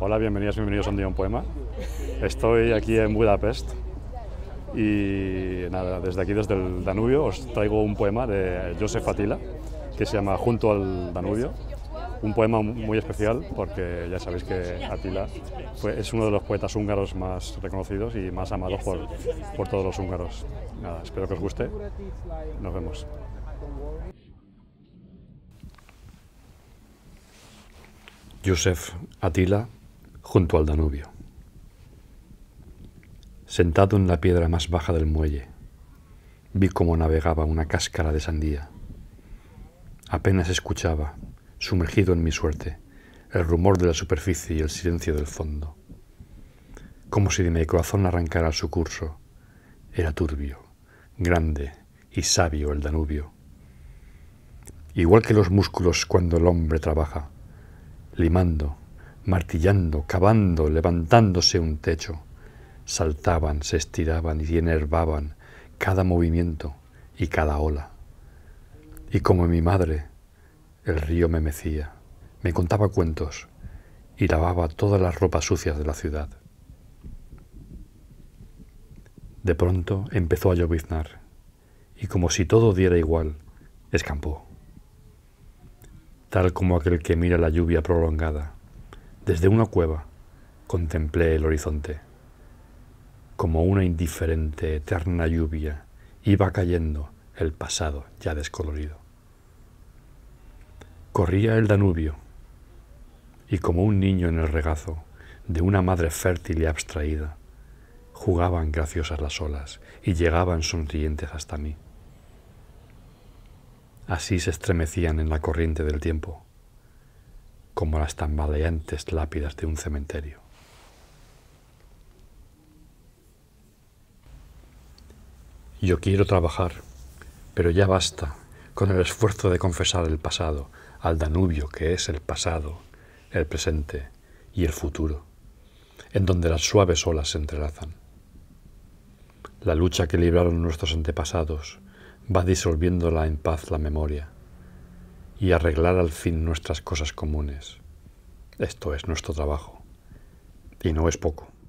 Hola, bienvenidas bienvenidos a Un Día Un Poema. Estoy aquí en Budapest y nada, desde aquí, desde el Danubio, os traigo un poema de Josef Attila que se llama Junto al Danubio. Un poema muy especial porque ya sabéis que Attila es uno de los poetas húngaros más reconocidos y más amados por, por todos los húngaros. Nada, espero que os guste. Nos vemos. Joseph Atila junto al Danubio. Sentado en la piedra más baja del muelle, vi cómo navegaba una cáscara de sandía. Apenas escuchaba, sumergido en mi suerte, el rumor de la superficie y el silencio del fondo. Como si de mi corazón arrancara su curso, era turbio, grande y sabio el Danubio. Igual que los músculos cuando el hombre trabaja, limando, martillando, cavando, levantándose un techo. Saltaban, se estiraban y enervaban cada movimiento y cada ola. Y como mi madre, el río me mecía, me contaba cuentos y lavaba todas las ropas sucias de la ciudad. De pronto empezó a lloviznar y como si todo diera igual, escampó tal como aquel que mira la lluvia prolongada. Desde una cueva contemplé el horizonte. Como una indiferente, eterna lluvia iba cayendo el pasado ya descolorido. Corría el Danubio y como un niño en el regazo de una madre fértil y abstraída, jugaban graciosas las olas y llegaban sonrientes hasta mí. Así se estremecían en la corriente del tiempo, como las tambaleantes lápidas de un cementerio. Yo quiero trabajar, pero ya basta con el esfuerzo de confesar el pasado al Danubio, que es el pasado, el presente y el futuro, en donde las suaves olas se entrelazan. La lucha que libraron nuestros antepasados va disolviéndola en paz la memoria y arreglar al fin nuestras cosas comunes. Esto es nuestro trabajo, y no es poco.